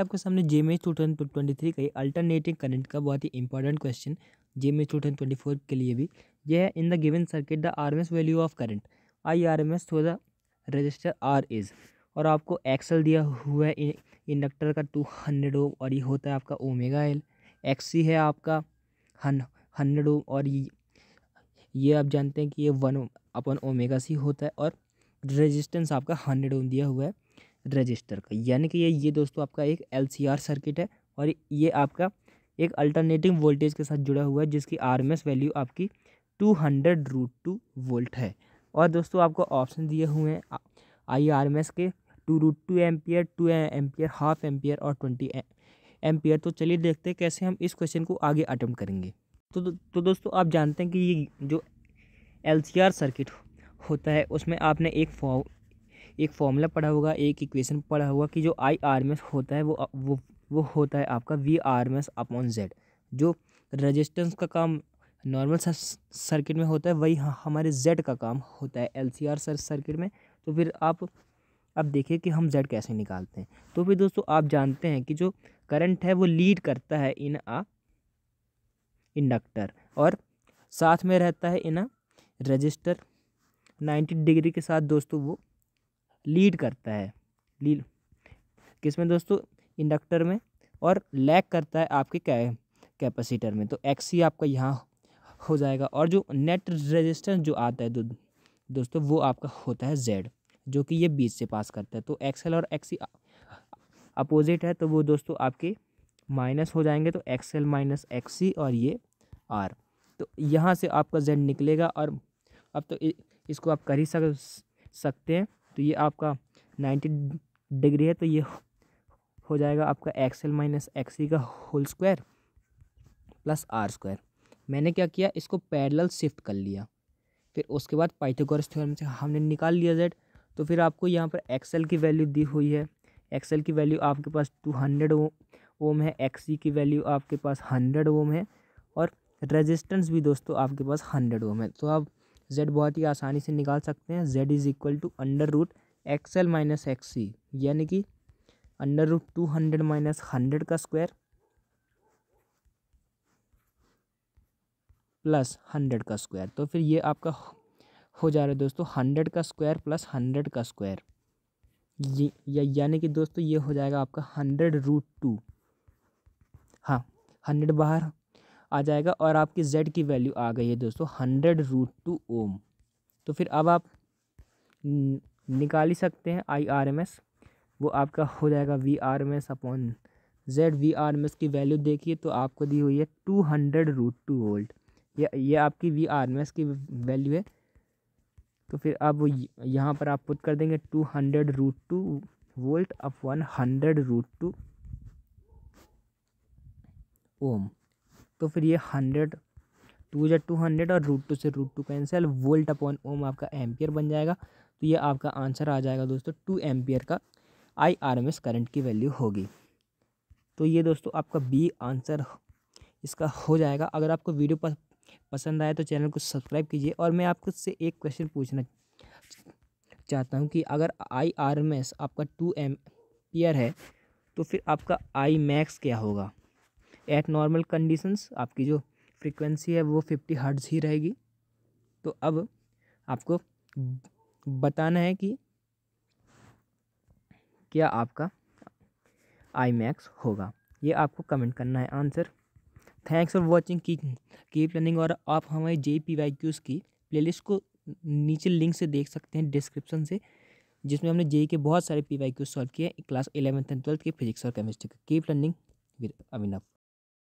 आपके सामने J May two thousand twenty three का अल्टरनेटिंग करंट का बहुत ही important question J May two thousand twenty four के लिए भी यह है in the given circuit the R M S value of current I R M S through the resistor R is और आपको एक्सएल दिया हुआ है इंडक्टर का टू हंड्रेड ओम और ये होता है आपका ओमेगा एल एक्सी है आपका हन हंड्रेड ओम और ये ये आप जानते हैं कि ये वन अपन ओमेगा सी होता है और रेजिस्टेंस आपका हंड्रेड ओम दिया हुआ है रजिस्टर का यानी कि ये ये दोस्तों आपका एक एल सर्किट है और ये आपका एक अल्टरनेटिव वोल्टेज के साथ जुड़ा हुआ है जिसकी आर वैल्यू आपकी two hundred root two volt है और दोस्तों आपको ऑप्शन दिए हुए हैं आई आर एम एस के two root two ampere two ampere half ampere और ट्वेंटी एम्पियर तो चलिए देखते हैं कैसे हम इस क्वेश्चन को आगे अटैम्प्ट करेंगे तो दो, तो दोस्तों आप जानते हैं कि ये जो एल सर्किट होता है उसमें आपने एक एक फॉर्मूला पढ़ा होगा एक इक्वेशन पढ़ा होगा कि जो आई आर एम एस होता है वो वो वो होता है आपका V R M S upon Z जो रजिस्टेंस का काम नॉर्मल सर्किट में होता है वही हमारे जेड का काम होता है एल सी आर सर्किट में तो फिर आप अब देखिए कि हम जेड कैसे निकालते हैं तो फिर दोस्तों आप जानते हैं कि जो करंट है वो लीड करता है इन आ इंडक्टर और साथ में रहता है इन रजिस्टर नाइन्टी डिग्री के साथ दोस्तों वो लीड करता है लीड किस में दोस्तों इंडक्टर में और लैग करता है आपके कैपेसिटर में तो एक्स ही आपका यहाँ हो जाएगा और जो नेट रेजिस्टेंस जो आता है दो, दोस्तों वो आपका होता है जेड जो कि ये बीच से पास करता है तो एक्सएल और एक्स अपोजिट है तो वो दोस्तों आपके माइनस हो जाएंगे तो एक्सएल माइनस एक्स और ये आर तो यहाँ से आपका जेड निकलेगा और अब तो इसको आप कर ही सक सकते हैं तो ये आपका नाइन्टी डिग्री है तो ये हो जाएगा आपका एक्सएल माइनस एक्स का whole square plus R square मैंने क्या किया इसको पैरेलल शिफ्ट कर लिया फिर उसके बाद पाइथागोरस थ्योरम से हमने निकाल लिया जेड तो फिर आपको यहाँ पर एक्सएल की वैल्यू दी हुई है एक्सएल की वैल्यू आपके पास टू हंड्रेड ओम है एक्सी की वैल्यू आपके पास हंड्रेड ओम है और रेजिस्टेंस भी दोस्तों आपके पास हंड्रेड ओम है तो आप जेड बहुत ही आसानी से निकाल सकते हैं Z is equal to under root X L minus X C यानी कि under root two hundred minus hundred का स्क्वायर प्लस हंड्रेड का स्क्वायर तो फिर ये आपका हो जा रहा है दोस्तों हंड्रेड का स्क्वायर प्लस हंड्रेड का स्क्वायर ये या, यानी कि दोस्तों ये हो जाएगा आपका हंड्रेड रूट टू हाँ हंड्रेड बाहर आ जाएगा और आपकी जेड की वैल्यू आ गई है दोस्तों हंड्रेड रूट टू ओम तो फिर अब आप निकाल ही सकते हैं आई आर एम एस वो आपका हो जाएगा V R M S upon Z V R M S की वैल्यू देखिए तो आपको दी हुई है two hundred root two volt ये ये आपकी वी आर एम एस की वैल्यू है तो फिर अब यहाँ पर आप पुट कर देंगे two hundred root two volt upon hundred root two ohm तो फिर ये हंड्रेड टू या टू हंड्रेड और रूट टू से root two cancel volt upon ohm आपका एम्पियर बन जाएगा तो ये आपका आंसर आ जाएगा दोस्तों टू एम्पियर का I R M S current की वैल्यू होगी तो ये दोस्तों आपका बी आंसर इसका हो जाएगा अगर आपको वीडियो पसंद आए तो चैनल को सब्सक्राइब कीजिए और मैं आपको से एक क्वेश्चन पूछना चाहता हूँ कि अगर आई आर एम एस आपका टू एम पियर है तो फिर आपका आई मैक्स क्या होगा एट नॉर्मल कंडीशंस आपकी जो फ्रीक्वेंसी है वो फिफ्टी हर्ट्ज़ ही रहेगी तो अब आपको बताना है कि क्या आपका आई मैक्स होगा ये आपको कमेंट करना है आंसर थैंक्स फॉर वॉचिंग की कीप लर्निंग और आप हमारे जे पी वाई क्यूज़ की प्लेलिस्ट को नीचे लिंक से देख सकते हैं डिस्क्रिप्शन से जिसमें हमने जेई के बहुत सारे पी वाई क्यूज सॉल्व किए क्लास इलेवंथ एंड ट्वेल्थ के फिजिक्स और केमिस्ट्री के कीप लर्निंग विद अभिनव